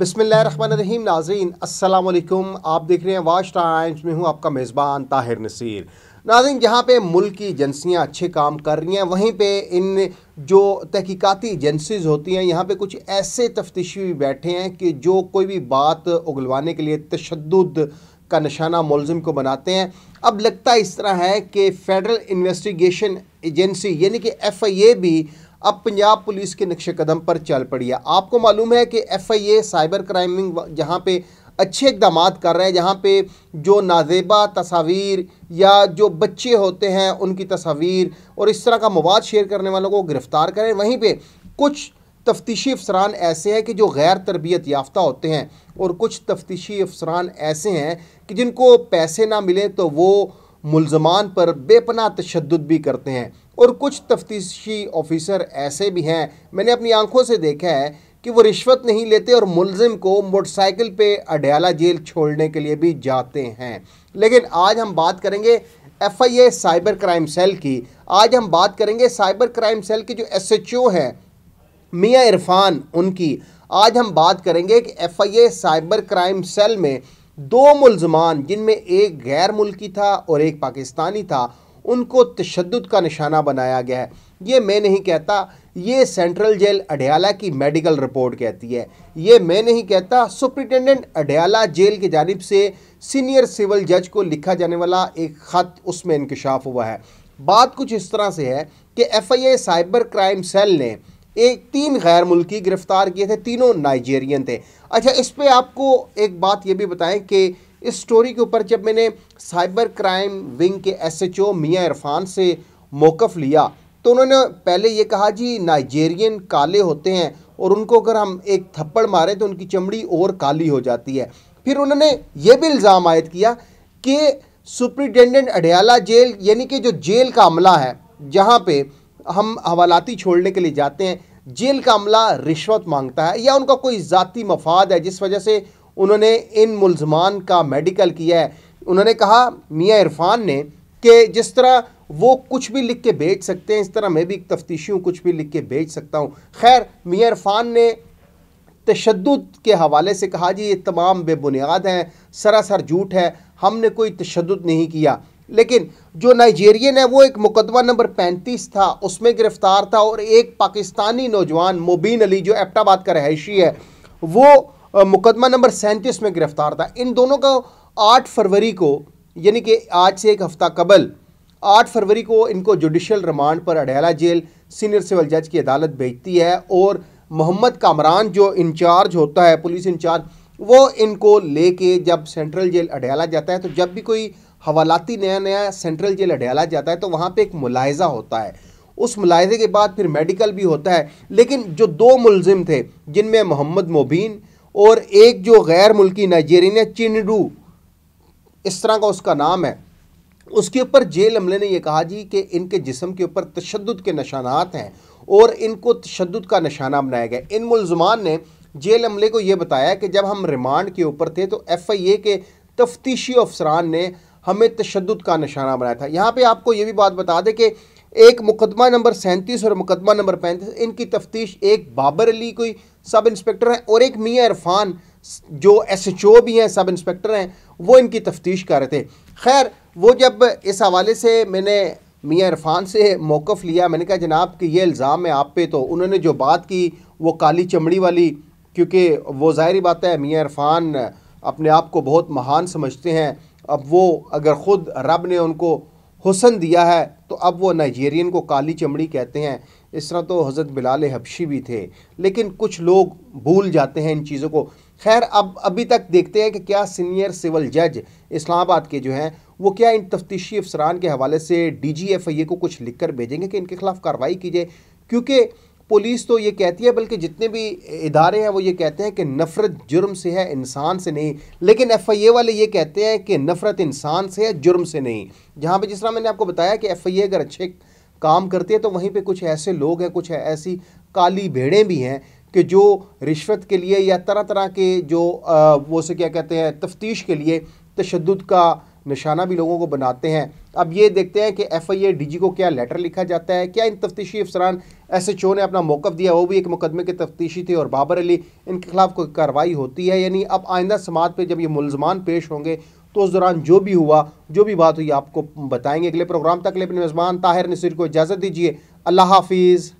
रहीम नाजरीन असलकुम आप देख रहे हैं वाश टाइम्स में हूँ आपका मेज़बान ताहिर नसीर नाजरीन जहाँ पे मुल्क की एजेंसियाँ अच्छे काम कर रही हैं वहीं पे इन जो तहकीकती एजेंसीज होती हैं यहाँ पे कुछ ऐसे तफ्तीशी भी बैठे हैं कि जो कोई भी बात उगलवाने के लिए तशद का निशाना मुलजम को बनाते हैं अब लगता इस तरह है कि फेडरल इन्वेस्टिगेशन एजेंसी यानी कि एफ आई ए भी अब पंजाब पुलिस के नक्श कदम पर चल पड़ी है आपको मालूम है कि F I A cyber crime जहाँ पे अच्छे इकदाम कर रहे हैं जहाँ पे जो नाजेबा तस्वीर या जो बच्चे होते हैं उनकी तस्वीर और इस तरह का मवाद शेयर करने वालों को गिरफ़्तार करें वहीं पर कुछ तफ्तीशी अफसरान ऐसे हैं कि जो गैर तरबियत याफ्ता होते हैं और कुछ तफ्तीशी अफसरान ऐसे हैं कि जिनको पैसे ना मिले तो वो मुलजमान पर बेपना तशद भी करते हैं और कुछ तफ्तीशी ऑफिसर ऐसे भी हैं मैंने अपनी आंखों से देखा है कि वो रिश्वत नहीं लेते और मुलजिम को मोटरसाइकिल पे अडयाला जेल छोड़ने के लिए भी जाते हैं लेकिन आज हम बात करेंगे F I A cyber crime cell की आज हम बात करेंगे साइबर क्राइम सेल के जो एस एच ओ हैं मियाँ इरफान उनकी आज हम बात करेंगे कि F I A cyber crime cell में दो मुलजमान जिनमें एक गैर मुल्की था और एक पाकिस्तानी था उनको तशद का निशाना बनाया गया है ये मैं नहीं कहता ये सेंट्रल जेल अडयाला की मेडिकल रिपोर्ट कहती है ये मैं नहीं कहता सुप्रिटेंडेंट अडयाला जेल की जानब से सीनियर सिविल जज को लिखा जाने वाला एक ख़त उसमें इंकशाफ हुआ है बात कुछ इस तरह से है कि F I A cyber crime cell ने एक तीन गैर मुल्की गिरफ़्तार किए थे तीनों नाइजेरियन थे अच्छा इस पर आपको एक बात ये भी बताएं कि इस स्टोरी के ऊपर जब मैंने साइबर क्राइम विंग के एसएचओ मियां इरफान से मौक़ लिया तो उन्होंने पहले ये कहा जी नाइजेरियन काले होते हैं और उनको अगर हम एक थप्पड़ मारें तो उनकी चमड़ी और काली हो जाती है फिर उन्होंने ये भी इल्ज़ाम आयद किया कि सुप्रिटेंडेंट अडयाला जेल यानी कि जो जेल का अमला है जहाँ पर हम हवालाती छोड़ने के लिए जाते हैं जेल का अमला रिश्वत मांगता है या उनका कोई ज़ाती मफाद है जिस वजह से उन्होंने इन मुलजमान का मेडिकल किया है उन्होंने कहा मियाँ इरफान ने कि जिस तरह वो कुछ भी लिख के बेच सकते हैं इस तरह मैं भी एक तफ्तीशी हूँ कुछ भी लिख के बेच सकता हूँ खैर मियाँ इरफान ने तशद के हवाले से कहा जी ये तमाम बेबुनियाद हैं सरासर झूठ है हमने कोई तशद नहीं किया लेकिन जो नाइजेरियन है वो एक मुकदमा नंबर पैंतीस था उसमें गिरफ़्तार था और एक पाकिस्तानी नौजवान मुबीन अली जो एबटाबाद का रहायशी है वो मुकदमा नंबर सैंतीस में गिरफ्तार था इन दोनों का आठ फरवरी को यानी कि आज से एक हफ्ता कबल आठ फरवरी को इनको जुडिशल रिमांड पर अडहला जेल सीनियर सिविल जज की अदालत भेजती है और मोहम्मद कामरान जो इंचार्ज होता है पुलिस इंचार्ज वो इनको लेके जब सेंट्रल जेल अडयाला जाता है तो जब भी कोई हवालाती नया नया सेंट्रल जेल अडयाला जाता है तो वहाँ पे एक मुलायजा होता है उस मुलायजे के बाद फिर मेडिकल भी होता है लेकिन जो दो मुलजिम थे जिनमें मोहम्मद मोबीन और एक जो गैर मुल्की नाइजेरियन है चिनडू इस तरह का उसका नाम है उसके ऊपर जेल अमले ने यह कहा जी कि इनके जिसम के ऊपर तशद के निशानात हैं और इनको तशद का निशाना बनाया गया इन मुलजमान ने जेल अमले को यह बताया कि जब हम रिमांड के ऊपर थे तो एफ आई ए के तफ्तीशी अफसरान ने हमें तशद का निशाना बनाया था यहाँ पर आपको ये भी बात बता दें कि एक मुकदमा नंबर सैंतीस और मुकदमा नंबर पैंतीस इनकी तफ्तीश एक बाबर अली कोई सब इंस्पेक्टर हैं और एक मियाँ इरफान जो एस एच ओ भी हैं सब इंस्पेक्टर हैं वो इनकी तफ्तीश कर रहे थे खैर वो जब इस हवाले से मैंने मियाँ इरफान से मौक़ लिया मैंने कहा जनाब कि ये इल्ज़ाम है आप पे तो उन्होंने जो बात की वो काली चमड़ी वाली क्योंकि वो ज़ाहरी बात है मियाँ इरफान अपने आप को बहुत महान समझते हैं अब वो अगर ख़ुद रब ने उनको हुसन दिया है तो अब वो नाइजीरियन को काली चमड़ी कहते हैं इस तरह तो हज़रत बिलाल हबशी भी थे लेकिन कुछ लोग भूल जाते हैं इन चीज़ों को खैर अब अभी तक देखते हैं कि क्या सीनियर सिविल जज इस्लामाबाद के जो हैं वो क्या इन तफ्तीशी अफसरान के हवाले से डी जी एफ आई ए को कुछ लिख कर भेजेंगे कि इनके खिलाफ कार्रवाई की जाए क्योंकि पुलिस तो ये कहती है बल्कि जितने भी इदारे हैं वो ये कहते हैं कि नफ़रत जुर्म से है इंसान से नहीं लेकिन एफ आई ए वाले ये कहते हैं कि नफ़रत इंसान से है जुर्म से नहीं जहाँ पर जिस तरह मैंने आपको बताया कि एफ आई ए अगर अच्छे काम करती है तो वहीं पर कुछ ऐसे लोग हैं कुछ ऐसी काली भेड़ें भी हैं कि जो रिश्वत के लिए या तरह तरह के जो वो से क्या कहते हैं तफ्तीश के लिए तशद का निशाना भी लोगों को बनाते हैं अब ये देखते हैं कि F I A D G को क्या लेटर लिखा जाता है क्या इन तफ्तीशी अफसरान एस एच ओ ने अपना मौक़ दिया वो भी एक मुकदमे के तफ्तीशी थे और बाबर अली इनके खिलाफ कोई कार्रवाई होती है यानी अब आइंदा समात पर जब ये मुलजमान पेश होंगे तो उस दौरान जो भी हुआ जो भी बात हुई आपको बताएंगे अगले प्रोग्राम तक अपने मेज़बान ताहिर नसीर को इजाज़त दीजिए अल्लाह हाफिज़